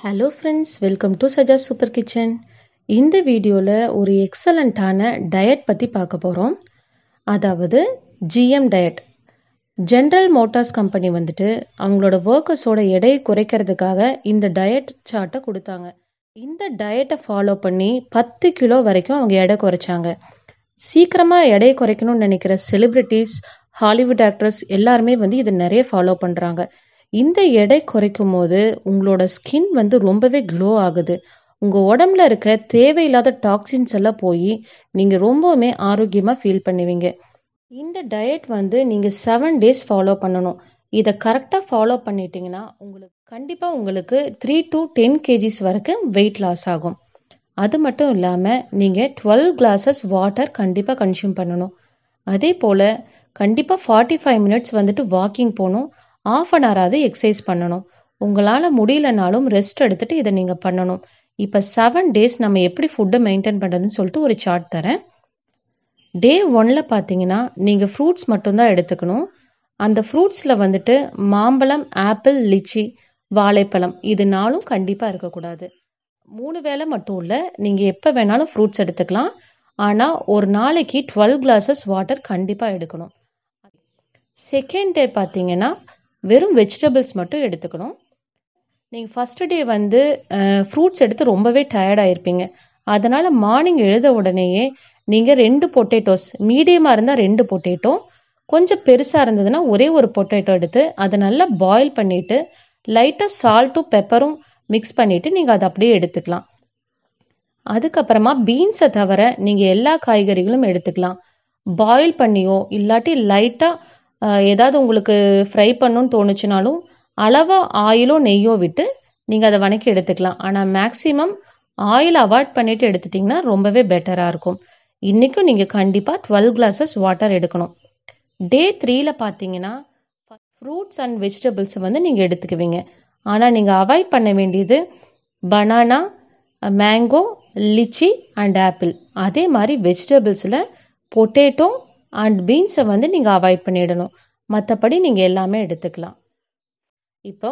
hello friends welcome to Saja super kitchen இந்த வீடியோவில் ஒரு எக்ஸலண்ட்டான டயட் பற்றி பார்க்க போகிறோம் அதாவது GM diet general motors company வந்துட்டு அவங்களோட ஒர்க்கர்ஸோட எடையை குறைக்கிறதுக்காக இந்த டயட் சார்ட்டை கொடுத்தாங்க இந்த டயட்டை ஃபாலோ பண்ணி பத்து கிலோ வரைக்கும் அவங்க எடை குறைச்சாங்க சீக்கிரமாக எடையை குறைக்கணும்னு நினைக்கிற செலிப்ரிட்டிஸ் ஹாலிவுட் ஆக்ட்ரஸ் எல்லாருமே வந்து இதை நிறைய ஃபாலோ பண்ணுறாங்க இந்த எடை குறைக்கும் போது உங்களோட ஸ்கின் வந்து ரொம்பவே க்ளோ ஆகுது உங்கள் உடம்புல இருக்க தேவையில்லாத டாக்ஸின்ஸ் எல்லாம் போய் நீங்கள் ரொம்பவுமே ஆரோக்கியமாக ஃபீல் பண்ணுவீங்க இந்த டயட் வந்து நீங்கள் செவன் டேஸ் ஃபாலோ பண்ணணும் இதை கரெக்டாக ஃபாலோ பண்ணிட்டீங்கன்னா உங்களுக்கு கண்டிப்பாக உங்களுக்கு த்ரீ டு டென் கேஜிஸ் வரைக்கும் வெயிட் லாஸ் ஆகும் அது மட்டும் இல்லாமல் நீங்கள் டுவெல் கிளாஸஸ் வாட்டர் கண்டிப்பாக கன்சியூம் பண்ணணும் அதே போல் கண்டிப்பாக ஃபார்ட்டி ஃபைவ் மினிட்ஸ் வந்துட்டு வாக்கிங் போகணும் ஆஃப் அன் ஹவராவது எக்ஸசைஸ் பண்ணணும் உங்களால் முடியலனாலும் ரெஸ்ட் எடுத்துகிட்டு இதை நீங்கள் பண்ணணும் இப்போ செவன் டேஸ் நம்ம எப்படி ஃபுட்டை மெயின்டைன் பண்ணுறதுன்னு சொல்லிட்டு ஒரு சார்ட் தரேன் டே ஒன்ல பார்த்தீங்கன்னா நீங்கள் ஃப்ரூட்ஸ் மட்டும்தான் எடுத்துக்கணும் அந்த ஃப்ரூட்ஸில் வந்துட்டு மாம்பழம் ஆப்பிள் லிச்சி வாழைப்பழம் இது நாளும் கண்டிப்பாக இருக்கக்கூடாது மூணு வேளை மட்டும் இல்லை நீங்கள் எப்போ வேணாலும் ஃப்ரூட்ஸ் எடுத்துக்கலாம் ஆனால் ஒரு நாளைக்கு டுவெல் கிளாஸஸ் வாட்டர் கண்டிப்பாக எடுக்கணும் செகண்ட் டே பார்த்தீங்கன்னா வெறும் வெஜிடபிள்ஸ் மட்டும் எடுத்துக்கணும் நீங்கள் ஃபஸ்ட்டு டே வந்து ஃப்ரூட்ஸ் எடுத்து ரொம்பவே டயர்டாயிருப்பீங்க அதனால் மார்னிங் எழுத உடனேயே நீங்கள் ரெண்டு பொட்டேட்டோஸ் மீடியமாக இருந்தால் ரெண்டு பொட்டேட்டோ கொஞ்சம் பெருசாக இருந்ததுன்னா ஒரே ஒரு பொட்டேட்டோ எடுத்து அதை நல்லா பாயில் பண்ணிவிட்டு லைட்டாக சால்ட்டும் பெப்பரும் மிக்ஸ் பண்ணிவிட்டு நீங்கள் அதை அப்படியே எடுத்துக்கலாம் அதுக்கப்புறமா பீன்ஸை தவிர நீங்கள் எல்லா காய்கறிகளும் எடுத்துக்கலாம் பாயில் பண்ணியோ இல்லாட்டி லைட்டாக ஏதாவது உங்களுக்கு ஃப்ரை பண்ணணும்னு தோணுச்சுனாலும் அளவாக ஆயிலோ நெய்யோ விட்டு நீங்கள் அதை வணக்கி எடுத்துக்கலாம் ஆனால் மேக்ஸிமம் ஆயில் அவாய்ட் பண்ணிவிட்டு எடுத்துட்டிங்கன்னா ரொம்பவே பெட்டராக இருக்கும் இன்றைக்கும் நீங்கள் கண்டிப்பாக டுவெல் கிளாஸஸ் வாட்டர் எடுக்கணும் டே த்ரீல பார்த்தீங்கன்னா ஃப்ரூட்ஸ் அண்ட் வெஜிடபிள்ஸை வந்து நீங்கள் எடுத்துக்குவீங்க ஆனால் நீங்கள் அவாய்ட் பண்ண வேண்டியது banana mango lychee and apple அதே மாதிரி வெஜிடபிள்ஸில் பொட்டேட்டோ அண்ட் பீன்ஸை வந்து நீங்கள் அவாய்ட் பண்ணிடணும் மற்றபடி நீங்கள் எல்லாமே எடுத்துக்கலாம் இப்போ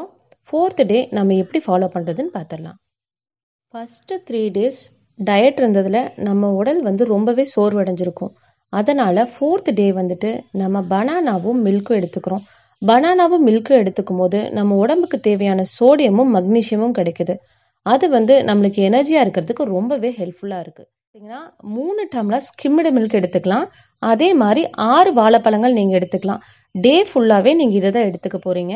ஃபோர்த் டே நம்ம எப்படி ஃபாலோ பண்ணுறதுன்னு பார்த்துடலாம் ஃபஸ்ட்டு த்ரீ டேஸ் டயட் இருந்ததில் நம்ம உடல் வந்து ரொம்பவே சோர்வடைஞ்சிருக்கும் அதனால் ஃபோர்த் டே வந்துட்டு நம்ம பனானாவும் மில்க்கும் எடுத்துக்கிறோம் பனானாவும் மில்க்கும் எடுத்துக்கும் போது நம்ம உடம்புக்கு தேவையான சோடியமும் மக்னீஷியமும் கிடைக்குது அது வந்து நம்மளுக்கு எனர்ஜியாக இருக்கிறதுக்கு ரொம்பவே ஹெல்ப்ஃபுல்லாக இருக்குது பார்த்தீங்கன்னா மூணு டம்ளர் ஸ்கிம்டு மில்க் எடுத்துக்கலாம் அதே மாதிரி ஆறு வாழைப்பழங்கள் நீங்கள் எடுத்துக்கலாம் டே ஃபுல்லாகவே நீங்கள் இதை தான் எடுத்துக்க போகிறீங்க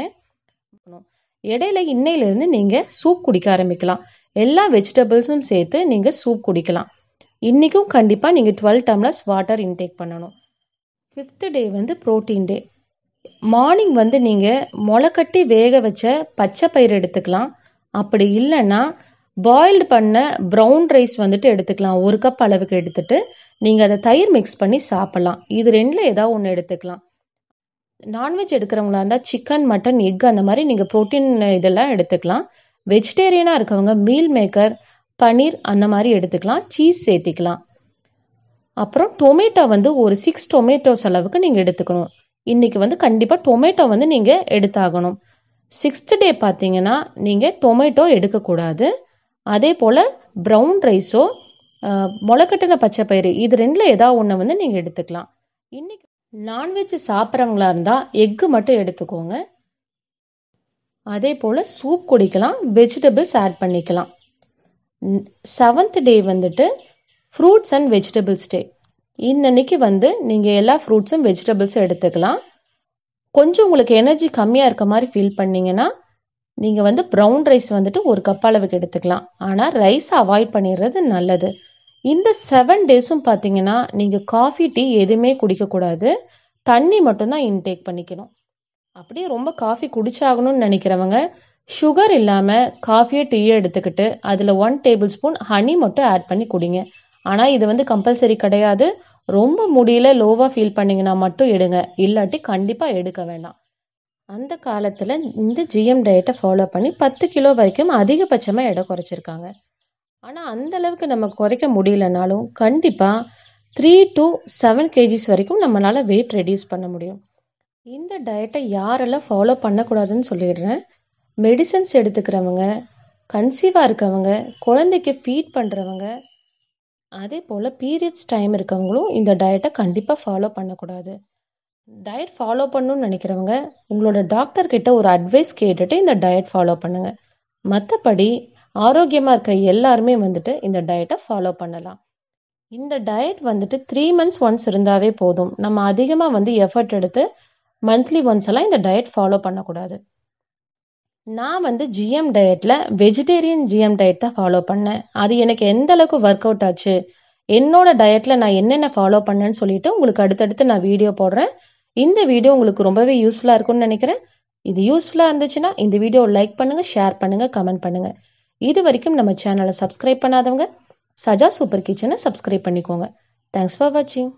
இடையில இன்னையிலேருந்து நீங்கள் சூப் குடிக்க ஆரம்பிக்கலாம் எல்லா வெஜிடபிள்ஸும் சேர்த்து நீங்கள் சூப் குடிக்கலாம் இன்றைக்கும் கண்டிப்பாக நீங்கள் டுவெல் டம்ளர்ஸ் வாட்டர் இன்டேக் பண்ணணும் ஃபிஃப்த்து டே வந்து ப்ரோட்டீன் டே மார்னிங் வந்து நீங்கள் முளைக்கட்டி வேக வச்ச பச்சை பயிர் எடுத்துக்கலாம் அப்படி இல்லைன்னா பாயில்டு பண்ண ப்ரௌன் ரைஸ் வந்துட்டு எடுத்துக்கலாம் ஒரு கப் அளவுக்கு எடுத்துட்டு நீங்கள் அதை தயிர் மிக்ஸ் பண்ணி சாப்பிட்லாம் இது ரெண்டில் ஏதாவது ஒன்று எடுத்துக்கலாம் நான்வெஜ் எடுக்கிறவங்களா இருந்தால் சிக்கன் மட்டன் எக் அந்த மாதிரி நீங்கள் ப்ரோட்டீன் இதெல்லாம் எடுத்துக்கலாம் வெஜிடேரியனாக இருக்கவங்க மீல் மேக்கர் பன்னீர் அந்த மாதிரி எடுத்துக்கலாம் சீஸ் சேர்த்திக்கலாம் அப்புறம் டொமேட்டோ வந்து ஒரு சிக்ஸ் டொமேட்டோஸ் அளவுக்கு நீங்கள் எடுத்துக்கணும் இன்றைக்கி வந்து கண்டிப்பாக டொமேட்டோ வந்து நீங்கள் எடுத்தாகணும் சிக்ஸ்த் டே பார்த்தீங்கன்னா நீங்கள் டொமேட்டோ எடுக்கக்கூடாது அதே போல் ப்ரௌன் ரைஸோ முளைக்கட்டின பச்சை பயிறு இது ரெண்டில் ஏதாவது ஒன்று வந்து நீங்கள் எடுத்துக்கலாம் இன்றைக்கி நான்வெஜ் சாப்பிட்றவங்களா இருந்தால் எக்கு மட்டும் எடுத்துக்கோங்க அதே போல் சூப் குடிக்கலாம் வெஜிடபிள்ஸ் ஆட் பண்ணிக்கலாம் செவன்த் டே வந்துட்டு ஃப்ரூட்ஸ் அண்ட் வெஜிடபிள்ஸ் டே இன்னன்னைக்கு வந்து நீங்கள் எல்லா ஃப்ரூட்ஸும் வெஜிடபிள்ஸும் எடுத்துக்கலாம் கொஞ்சம் உங்களுக்கு எனர்ஜி கம்மியாக இருக்க மாதிரி ஃபீல் பண்ணிங்கன்னா நீங்கள் வந்து ப்ரௌன் ரைஸ் வந்துட்டு ஒரு கப் அளவுக்கு எடுத்துக்கலாம் ஆனால் ரைஸ் அவாய்ட் பண்ணிடுறது நல்லது இந்த செவன் டேஸும் பார்த்தீங்கன்னா நீங்கள் காஃபி டீ எதுவுமே குடிக்கக்கூடாது தண்ணி மட்டும்தான் இன்டேக் பண்ணிக்கணும் அப்படியே ரொம்ப காஃபி குடிச்சாகணும்னு நினைக்கிறவங்க சுகர் இல்லாமல் காஃபியை டீயை எடுத்துக்கிட்டு அதில் ஒன் டேபிள் ஸ்பூன் ஹனி மட்டும் ஆட் பண்ணி குடிங்க ஆனால் இது வந்து கம்பல்சரி கிடையாது ரொம்ப முடியல லோவாக ஃபீல் பண்ணிங்கன்னா மட்டும் எடுங்க இல்லாட்டி கண்டிப்பாக எடுக்க வேண்டாம் அந்த காலத்தில் இந்த ஜிஎம் டயட்டை ஃபாலோ பண்ணி பத்து கிலோ வரைக்கும் அதிகபட்சமாக எடை குறைச்சிருக்காங்க ஆனால் அந்தளவுக்கு நம்ம குறைக்க முடியலனாலும் கண்டிப்பாக த்ரீ டு செவன் கேஜிஸ் வரைக்கும் நம்மளால் வெயிட் ரெடியூஸ் பண்ண முடியும் இந்த டயட்டை யாரெல்லாம் ஃபாலோ பண்ணக்கூடாதுன்னு சொல்லிடுறேன் மெடிசன்ஸ் எடுத்துக்கிறவங்க கன்சீவாக இருக்கவங்க குழந்தைக்கு ஃபீட் பண்ணுறவங்க அதே போல் பீரியட்ஸ் டைம் இருக்கவங்களும் இந்த டயட்டை கண்டிப்பாக ஃபாலோ பண்ணக்கூடாது டயட் ஃபாலோ பண்ணணும்னு நினைக்கிறவங்க உங்களோட டாக்டர் கிட்ட ஒரு அட்வைஸ் கேட்டுட்டு இந்த டயட் ஃபாலோ பண்ணுங்க மற்றபடி ஆரோக்கியமாக இருக்க எல்லாருமே வந்துட்டு இந்த டயட்டை ஃபாலோ பண்ணலாம் இந்த டயட் வந்துட்டு த்ரீ மந்த்ஸ் ஒன்ஸ் இருந்தாவே போதும் நம்ம அதிகமாக வந்து எஃபர்ட் எடுத்து மந்த்லி ஒன்ஸ் எல்லாம் இந்த டயட் ஃபாலோ பண்ணக்கூடாது நான் வந்து ஜிஎம் டயட்டில் வெஜிடேரியன் ஜிஎம் டயட் தான் ஃபாலோ பண்ணேன் அது எனக்கு எந்த அளவுக்கு ஒர்க் அவுட் ஆச்சு என்னோட டயட்டில் நான் என்னென்ன ஃபாலோ பண்ணேன்னு சொல்லிட்டு உங்களுக்கு அடுத்தடுத்து நான் வீடியோ போடுறேன் இந்த வீடியோ உங்களுக்கு ரொம்பவே யூஸ்ஃபுல்லாக இருக்கும்னு நினைக்கிறேன் இது யூஸ்ஃபுல்லாக இருந்துச்சுன்னா இந்த வீடியோ லைக் பண்ணுங்கள் ஷேர் பண்ணுங்கள் கமெண்ட் பண்ணுங்கள் இது வரைக்கும் நம்ம சேனலை சப்ஸ்கிரைப் பண்ணாதவங்க சஜா சூப்பர் கிச்சனை சப்ஸ்கிரைப் பண்ணிக்கோங்க தேங்க்ஸ் ஃபார் வாட்சிங்